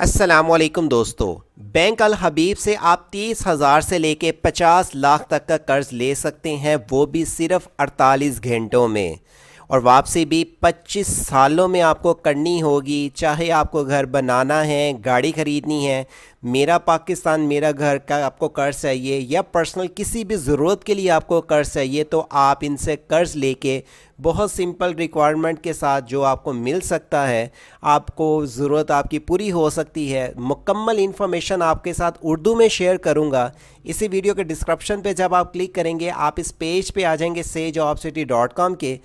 असलम दोस्तों बैंक अल हबीब से आप तीस हज़ार से लेके पचास लाख तक का कर्ज़ ले सकते हैं वो भी सिर्फ अड़तालीस घंटों में और वापसी भी पच्चीस सालों में आपको करनी होगी चाहे आपको घर बनाना है गाड़ी ख़रीदनी है मेरा पाकिस्तान मेरा घर का आपको कर्ज़ चाहिए या पर्सनल किसी भी ज़रूरत के लिए आपको कर्ज़ चाहिए तो आप इनसे कर्ज़ लेके बहुत सिंपल रिक्वायरमेंट के साथ जो आपको मिल सकता है आपको ज़रूरत आपकी पूरी हो सकती है मुकम्मल इन्फॉर्मेशन आपके साथ उर्दू में शेयर करूँगा इसी वीडियो के डिस्क्रिप्शन पे जब आप क्लिक करेंगे आप इस पेज पे आ जाएंगे सेज जॉब सिटी डॉट कॉम के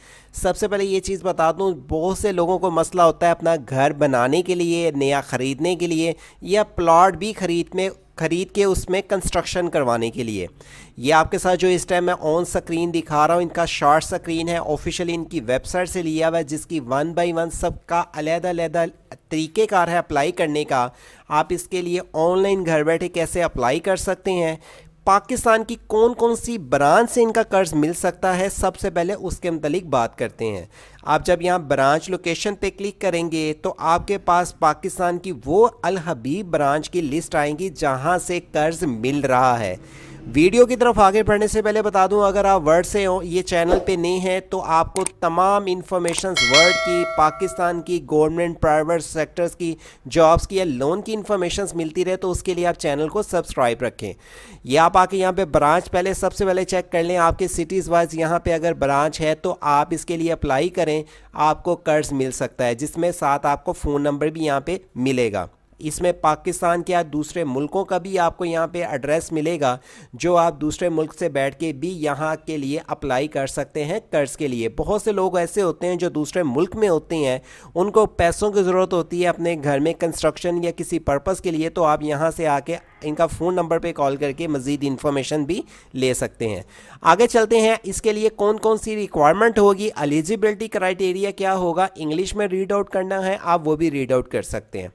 सबसे पहले ये चीज़ बता दूँ बहुत से लोगों को मसला होता है अपना घर बनाने के लिए नया ख़रीदने के लिए या प्लाट भी खरीद में ख़रीद के उसमें कंस्ट्रक्शन करवाने के लिए ये आपके साथ जो इस टाइम मैं ऑन स्क्रीन दिखा रहा हूँ इनका शॉर्ट स्क्रीन है ऑफिशियली इनकी वेबसाइट से लिया हुआ है जिसकी वन बाई वन सबका अलहदा अलहदा तरीक़ेकार है अप्लाई करने का आप इसके लिए ऑनलाइन घर बैठे कैसे अप्लाई कर सकते हैं पाकिस्तान की कौन कौन सी ब्रांच से इनका कर्ज मिल सकता है सबसे पहले उसके मतलब बात करते हैं आप जब यहाँ ब्रांच लोकेशन पे क्लिक करेंगे तो आपके पास पाकिस्तान की वो अलहबीब ब्रांच की लिस्ट आएंगी जहाँ से कर्ज मिल रहा है वीडियो की तरफ आगे बढ़ने से पहले बता दूं अगर आप वर्ड से हो ये चैनल पे नहीं है तो आपको तमाम इन्फॉर्मेशन वर्ड की पाकिस्तान की गवर्नमेंट प्राइवेट सेक्टर्स की जॉब्स की या लोन की इन्फॉर्मेशन मिलती रहे तो उसके लिए आप चैनल को सब्सक्राइब रखें या आप आके यहाँ पे ब्रांच पहले सबसे पहले चेक कर लें आपके सिटीज़ वाइज यहाँ पर अगर ब्रांच है तो आप इसके लिए अप्लाई करें आपको कर्ज मिल सकता है जिसमें साथ आपको फ़ोन नंबर भी यहाँ पर मिलेगा इसमें पाकिस्तान के या दूसरे मुल्कों का भी आपको यहाँ पे एड्रेस मिलेगा जो आप दूसरे मुल्क से बैठ के भी यहाँ के लिए अप्लाई कर सकते हैं कर्ज़ के लिए बहुत से लोग ऐसे होते हैं जो दूसरे मुल्क में होते हैं उनको पैसों की ज़रूरत होती है अपने घर में कंस्ट्रक्शन या किसी पर्पज़ के लिए तो आप यहाँ से आके इनका फ़ोन नंबर पर कॉल करके मज़ीद इन्फॉर्मेशन भी ले सकते हैं आगे चलते हैं इसके लिए कौन कौन सी रिक्वायरमेंट होगी एलिजिबिलिटी क्राइटेरिया क्या होगा इंग्लिश में रीड आउट करना है आप वो भी रीड आउट कर सकते हैं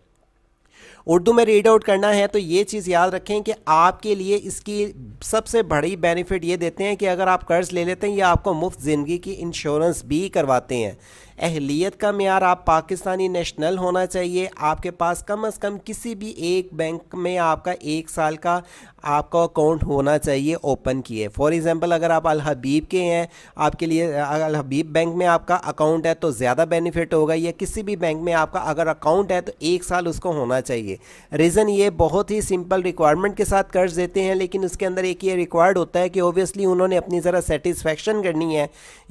उर्दू में रीड आउट करना है तो ये चीज़ याद रखें कि आपके लिए इसकी सबसे बड़ी बेनिफिट ये देते हैं कि अगर आप कर्ज़ ले लेते हैं या आपको मुफ्त ज़िंदगी की इंश्योरेंस भी करवाते हैं अहलीत का मैार आप पाकिस्तानी नेशनल होना चाहिए आपके पास कम अज़ कम किसी भी एक बैंक में आपका एक साल का आपका अकाउंट होना चाहिए ओपन किए फॉर एग्ज़ाम्पल अगर आप अल हबीब के हैं आपके लिए अल हबीब बैंक में आपका अकाउंट है तो ज़्यादा बेनिफिट होगा या किसी भी बैंक में आपका अगर अकाउंट है तो एक साल उसको होना चाहिए रीज़न ये बहुत ही सिंपल रिक्वायरमेंट के साथ कर्ज देते हैं लेकिन उसके अंदर एक ये रिक्वायर्ड होता है कि ओबियसली उन्होंने अपनी ज़रा सेटिस्फेक्शन करनी है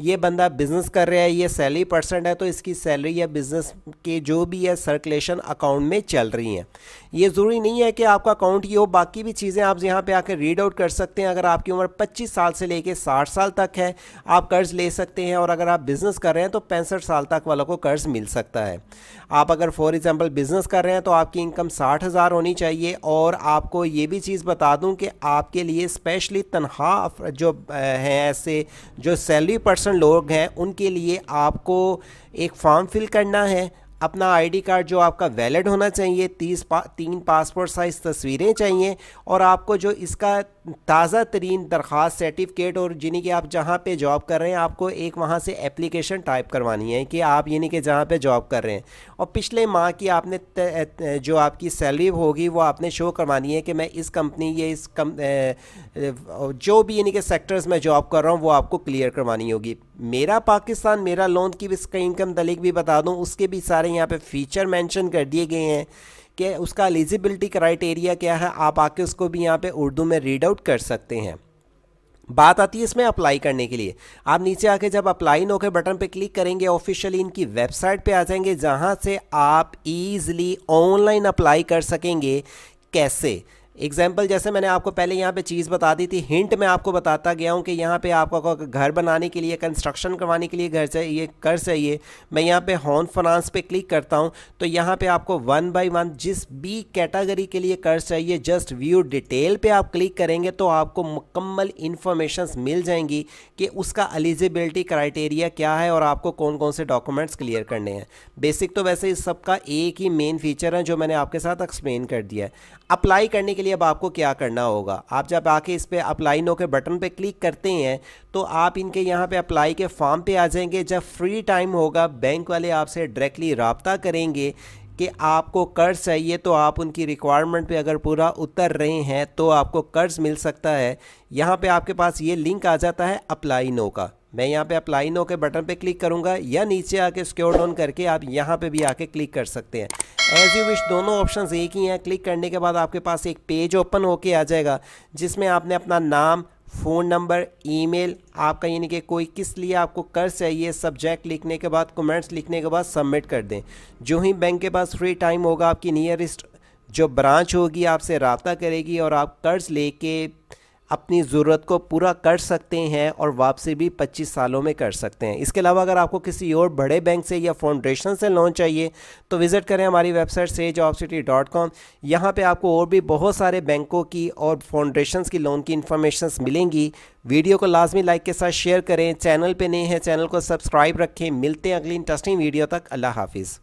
ये बंदा बिज़नेस कर रहा है ये सैली पर्सन परसेंट है तो इसकी सैलरी या बिजनेस के जो भी है सर्कुलेशन अकाउंट में चल रही हैं ये ज़रूरी नहीं है कि आपका अकाउंट ये हो बाकी भी चीज़ें आप यहाँ पे आकर रीड आउट कर सकते हैं अगर आपकी उम्र 25 साल से लेके 60 साल तक है आप कर्ज़ ले सकते हैं और अगर आप बिज़नेस कर रहे हैं तो पैंसठ साल तक वालों को कर्ज़ मिल सकता है आप अगर फॉर एग्ज़ाम्पल बिज़नेस कर रहे हैं तो आपकी इनकम साठ होनी चाहिए और आपको ये भी चीज़ बता दूँ कि आपके लिए स्पेशली तनख्वाह जो हैं ऐसे जो सैलरी पर्सन लोग हैं उनके लिए आपको एक फॉर्म फिल करना है अपना आईडी कार्ड जो आपका वैलिड होना चाहिए तीस पा, तीन पासपोर्ट साइज़ तस्वीरें चाहिए और आपको जो इसका ताज़ा तरीन दरख्वास्त सर्टिफिकेट और जिन्हें कि आप जहाँ पे जॉब कर रहे हैं आपको एक वहाँ से एप्लीकेशन टाइप करवानी है कि आप यानी कि जहाँ पे जॉब कर रहे हैं और पिछले माह की आपने त, त, जो आपकी सैलरी होगी वो आपने शो करवानी है कि मैं इस कंपनी या इस कम, ए, जो भी यानी कि सेक्टर्स में जॉब कर रहा हूँ वो आपको क्लियर करवानी होगी मेरा पाकिस्तान मेरा लोन की इसका इनकम दलीक भी बता दूँ उसके भी सारे यहाँ पर फीचर मैंशन कर दिए गए हैं कि उसका एलिजिबिलिटी क्राइटेरिया क्या है आप आके उसको भी यहाँ पे उर्दू में रीड आउट कर सकते हैं बात आती है इसमें अप्लाई करने के लिए आप नीचे आके जब अप्लाई नो के बटन पे क्लिक करेंगे ऑफिशियली इनकी वेबसाइट पे आ जाएंगे जहाँ से आप इजीली ऑनलाइन अप्लाई कर सकेंगे कैसे एग्जाम्पल जैसे मैंने आपको पहले यहाँ पे चीज़ बता दी थी हिंट मैं आपको बताता गया हूँ कि यहाँ पे आपको घर बनाने के लिए कंस्ट्रक्शन करवाने के लिए घर चाहिए कर चाहिए मैं यहाँ पे हॉन फाइनेंस पे क्लिक करता हूँ तो यहाँ पे आपको वन बाय वन जिस भी कैटेगरी के लिए कर चाहिए जस्ट व्यू डिटेल पे आप क्लिक करेंगे तो आपको मुकम्मल इन्फॉर्मेशन मिल जाएंगी कि उसका एलिजिबिलिटी क्राइटेरिया क्या है और आपको कौन कौन से डॉक्यूमेंट्स क्लियर करने हैं बेसिक तो वैसे इस सबका एक ही मेन फीचर है जो मैंने आपके साथ एक्सप्लेन कर दिया है अप्लाई करने के के लिए अब आपको क्या करना होगा आप जब आके इस पर अप्लाई नो के बटन पर क्लिक करते हैं तो आप इनके यहाँ पे अप्लाई के फॉर्म पे आ जाएंगे जब फ्री टाइम होगा बैंक वाले आपसे डायरेक्टली रबता करेंगे कि आपको कर्ज चाहिए तो आप उनकी रिक्वायरमेंट पे अगर पूरा उतर रहे हैं तो आपको कर्ज मिल सकता है यहाँ पे आपके पास ये लिंक आ जाता है अप्लाई नो का मैं यहाँ पे अप्लाई नो के बटन पे क्लिक करूँगा या नीचे आके स्क्योर डाउन करके आप यहाँ पे भी आके क्लिक कर सकते हैं एज यू विश दोनों ऑप्शन एक ही हैं क्लिक करने के बाद आपके पास एक पेज ओपन होके आ जाएगा जिसमें आपने अपना नाम फ़ोन नंबर ईमेल आपका यानी कि कोई किस लिए आपको कर्ज चाहिए सब्जेक्ट लिखने के बाद कमेंट्स लिखने के बाद सबमिट कर दें जो ही बैंक के पास फ्री टाइम होगा आपकी नियरेस्ट जो ब्रांच होगी आपसे रबता करेगी और आप कर्ज लेके अपनी ज़रूरत को पूरा कर सकते हैं और वापसी भी 25 सालों में कर सकते हैं इसके अलावा अगर आपको किसी और बड़े बैंक से या फाउंडेशन से लोन चाहिए तो विज़िट करें हमारी वेबसाइट से जॉब सिटी डॉट कॉम यहाँ पर आपको और भी बहुत सारे बैंकों की और फाउंडेशन की लोन की इन्फॉर्मेशन मिलेंगी वीडियो को लाजमी लाइक के साथ शेयर करें चैनल पर नए हैं चैनल को सब्सक्राइब रखें मिलते हैं अगली इंटरेस्टिंग वीडियो तक अल्लाह हाफिज़